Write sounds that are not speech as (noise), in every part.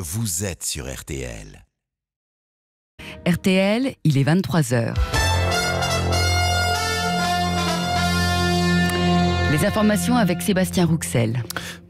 Vous êtes sur RTL. RTL, il est 23h. Les informations avec Sébastien Rouxel.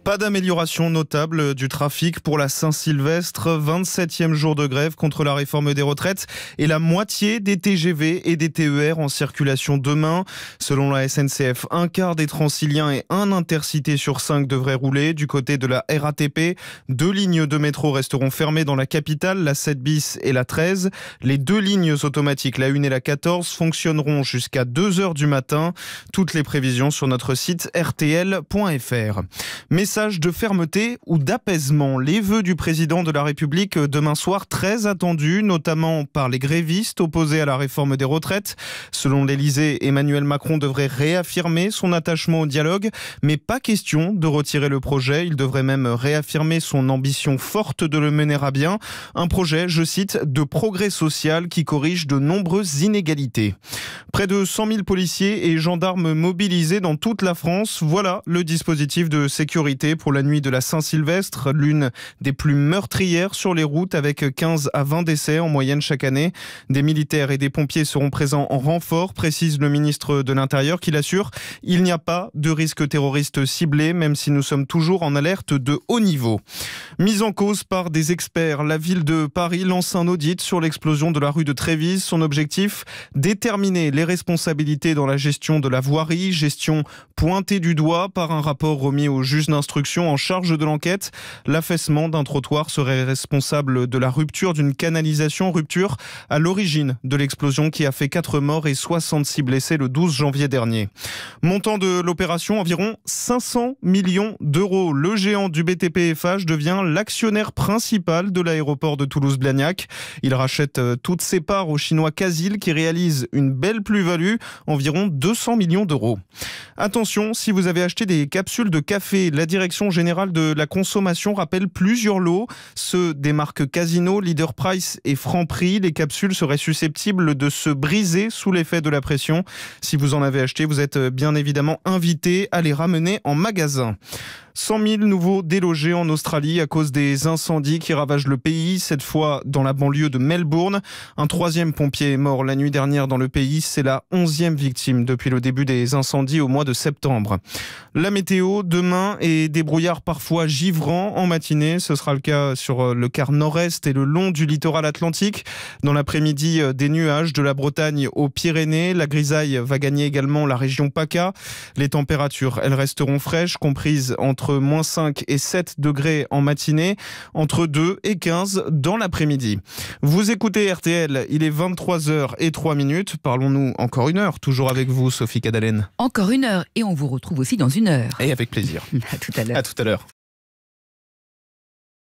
Pas d'amélioration notable du trafic pour la Saint-Sylvestre, 27e jour de grève contre la réforme des retraites et la moitié des TGV et des TER en circulation demain. Selon la SNCF, un quart des Transiliens et un intercité sur cinq devraient rouler. Du côté de la RATP, deux lignes de métro resteront fermées dans la capitale, la 7 bis et la 13. Les deux lignes automatiques, la 1 et la 14, fonctionneront jusqu'à 2 h du matin. Toutes les prévisions sur notre site rtl.fr de fermeté ou d'apaisement. Les vœux du président de la République euh, demain soir très attendus, notamment par les grévistes opposés à la réforme des retraites. Selon l'Elysée, Emmanuel Macron devrait réaffirmer son attachement au dialogue, mais pas question de retirer le projet. Il devrait même réaffirmer son ambition forte de le mener à bien. Un projet, je cite, de progrès social qui corrige de nombreuses inégalités. Près de 100 000 policiers et gendarmes mobilisés dans toute la France. Voilà le dispositif de sécurité pour la nuit de la Saint-Sylvestre, l'une des plus meurtrières sur les routes avec 15 à 20 décès en moyenne chaque année. Des militaires et des pompiers seront présents en renfort, précise le ministre de l'Intérieur qui l'assure. Il n'y a pas de risque terroriste ciblé, même si nous sommes toujours en alerte de haut niveau. Mise en cause par des experts, la ville de Paris lance un audit sur l'explosion de la rue de Trévise. Son objectif, déterminer les responsabilités dans la gestion de la voirie, gestion pointée du doigt par un rapport remis au juge d'instruction en charge de l'enquête. L'affaissement d'un trottoir serait responsable de la rupture d'une canalisation, rupture à l'origine de l'explosion qui a fait 4 morts et 66 blessés le 12 janvier dernier. Montant de l'opération, environ 500 millions d'euros. Le géant du BTPFH devient l'actionnaire principal de l'aéroport de Toulouse-Blagnac. Il rachète euh, toutes ses parts au chinois Casil qui réalise une belle plus-value, environ 200 millions d'euros. Attention, si vous avez acheté des capsules de café, la Direction générale de la consommation rappelle plusieurs lots, ceux des marques Casino, Leader Price et Franprix. Les capsules seraient susceptibles de se briser sous l'effet de la pression. Si vous en avez acheté, vous êtes bien évidemment invité à les ramener en magasin. 100 000 nouveaux délogés en Australie à cause des incendies qui ravagent le pays, cette fois dans la banlieue de Melbourne. Un troisième pompier est mort la nuit dernière dans le pays. C'est la onzième victime depuis le début des incendies au mois de septembre. La météo demain est des brouillards parfois givrants en matinée. Ce sera le cas sur euh, le quart nord-est et le long du littoral atlantique. Dans l'après-midi, euh, des nuages de la Bretagne aux Pyrénées. La grisaille va gagner également la région PACA. Les températures, elles resteront fraîches, comprises entre moins 5 et 7 degrés en matinée, entre 2 et 15 dans l'après-midi. Vous écoutez RTL, il est 23h et 3 minutes. Parlons-nous encore une heure, toujours avec vous, Sophie Cadalen. Encore une heure, et on vous retrouve aussi dans une heure. Et avec plaisir. (laughs) à tout à l'heure. À tout à l'heure.